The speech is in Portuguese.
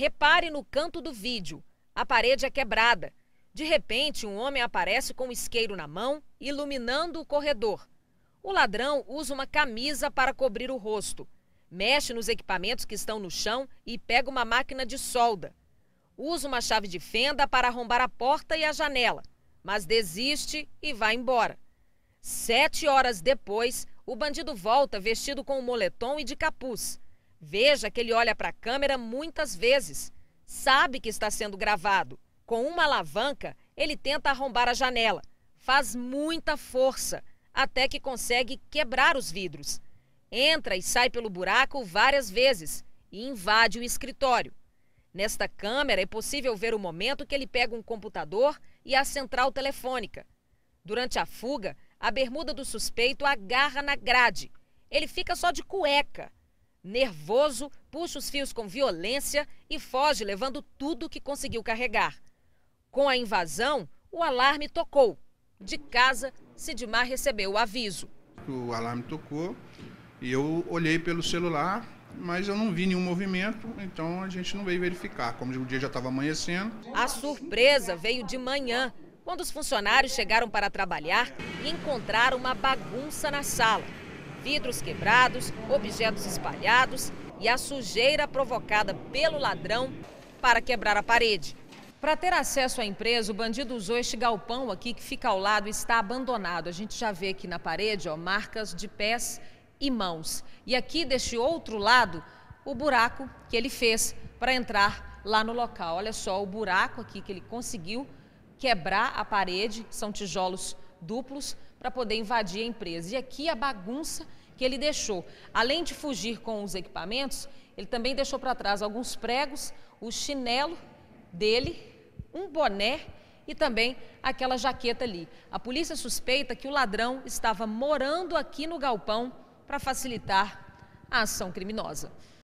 Repare no canto do vídeo. A parede é quebrada. De repente, um homem aparece com um isqueiro na mão, iluminando o corredor. O ladrão usa uma camisa para cobrir o rosto. Mexe nos equipamentos que estão no chão e pega uma máquina de solda. Usa uma chave de fenda para arrombar a porta e a janela, mas desiste e vai embora. Sete horas depois, o bandido volta vestido com um moletom e de capuz. Veja que ele olha para a câmera muitas vezes. Sabe que está sendo gravado. Com uma alavanca, ele tenta arrombar a janela. Faz muita força, até que consegue quebrar os vidros. Entra e sai pelo buraco várias vezes e invade o escritório. Nesta câmera é possível ver o momento que ele pega um computador e a central telefônica. Durante a fuga, a bermuda do suspeito agarra na grade. Ele fica só de cueca Nervoso, puxa os fios com violência e foge levando tudo que conseguiu carregar. Com a invasão, o alarme tocou. De casa, Sidmar recebeu o aviso. O alarme tocou e eu olhei pelo celular, mas eu não vi nenhum movimento, então a gente não veio verificar. Como o dia já estava amanhecendo. A surpresa veio de manhã, quando os funcionários chegaram para trabalhar e encontraram uma bagunça na sala vidros quebrados, objetos espalhados e a sujeira provocada pelo ladrão para quebrar a parede. Para ter acesso à empresa, o bandido usou este galpão aqui que fica ao lado e está abandonado. A gente já vê aqui na parede ó, marcas de pés e mãos. E aqui deste outro lado, o buraco que ele fez para entrar lá no local. Olha só o buraco aqui que ele conseguiu quebrar a parede, são tijolos duplos para poder invadir a empresa. E aqui a bagunça que ele deixou. Além de fugir com os equipamentos, ele também deixou para trás alguns pregos, o chinelo dele, um boné e também aquela jaqueta ali. A polícia suspeita que o ladrão estava morando aqui no galpão para facilitar a ação criminosa.